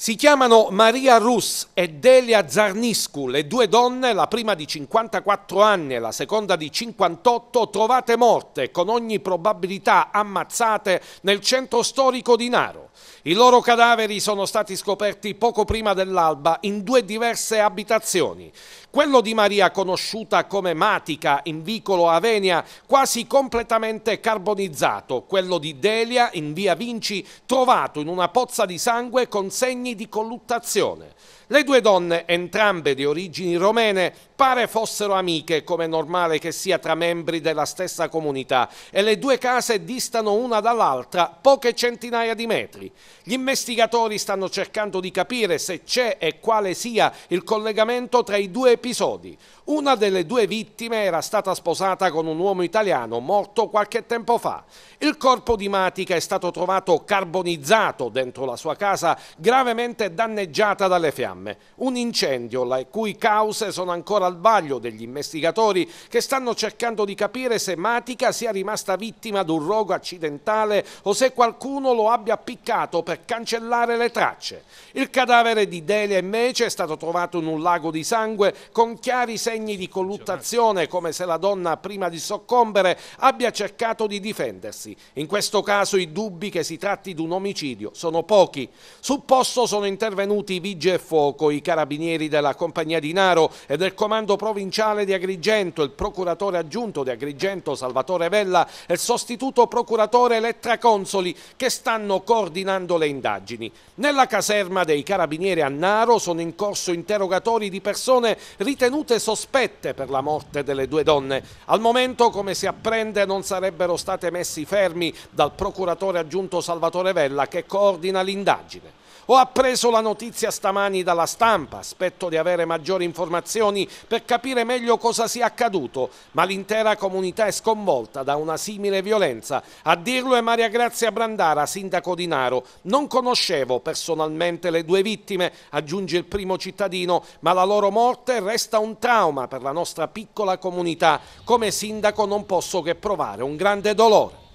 Si chiamano Maria Rus e Delia Zarniscu, le due donne, la prima di 54 anni e la seconda di 58, trovate morte, con ogni probabilità ammazzate nel centro storico di Naro. I loro cadaveri sono stati scoperti poco prima dell'alba in due diverse abitazioni. Quello di Maria, conosciuta come Matica in vicolo Avenia, quasi completamente carbonizzato. Quello di Delia in via Vinci, trovato in una pozza di sangue con segni di colluttazione le due donne, entrambe di origini romene, pare fossero amiche, come è normale che sia tra membri della stessa comunità, e le due case distano una dall'altra poche centinaia di metri. Gli investigatori stanno cercando di capire se c'è e quale sia il collegamento tra i due episodi. Una delle due vittime era stata sposata con un uomo italiano morto qualche tempo fa. Il corpo di Matica è stato trovato carbonizzato dentro la sua casa, gravemente danneggiata dalle fiamme fiamme, un incendio le cui cause sono ancora al vaglio degli investigatori che stanno cercando di capire se Matica sia rimasta vittima di un rogo accidentale o se qualcuno lo abbia appiccato per cancellare le tracce. Il cadavere di Delia invece è stato trovato in un lago di sangue con chiari segni di colluttazione come se la donna prima di soccombere abbia cercato di difendersi. In questo caso i dubbi che si tratti di un omicidio sono pochi. Sul posto sono intervenuti i vigili e fuori con i carabinieri della compagnia di Naro e del comando provinciale di Agrigento, il procuratore aggiunto di Agrigento Salvatore Vella e il sostituto procuratore Lettra Consoli che stanno coordinando le indagini. Nella caserma dei carabinieri a Naro sono in corso interrogatori di persone ritenute sospette per la morte delle due donne. Al momento, come si apprende, non sarebbero state messi fermi dal procuratore aggiunto Salvatore Vella che coordina l'indagine. Ho appreso la notizia stamani dalla stampa, aspetto di avere maggiori informazioni per capire meglio cosa sia accaduto, ma l'intera comunità è sconvolta da una simile violenza. A dirlo è Maria Grazia Brandara, sindaco di Naro. Non conoscevo personalmente le due vittime, aggiunge il primo cittadino, ma la loro morte resta un trauma per la nostra piccola comunità. Come sindaco non posso che provare un grande dolore.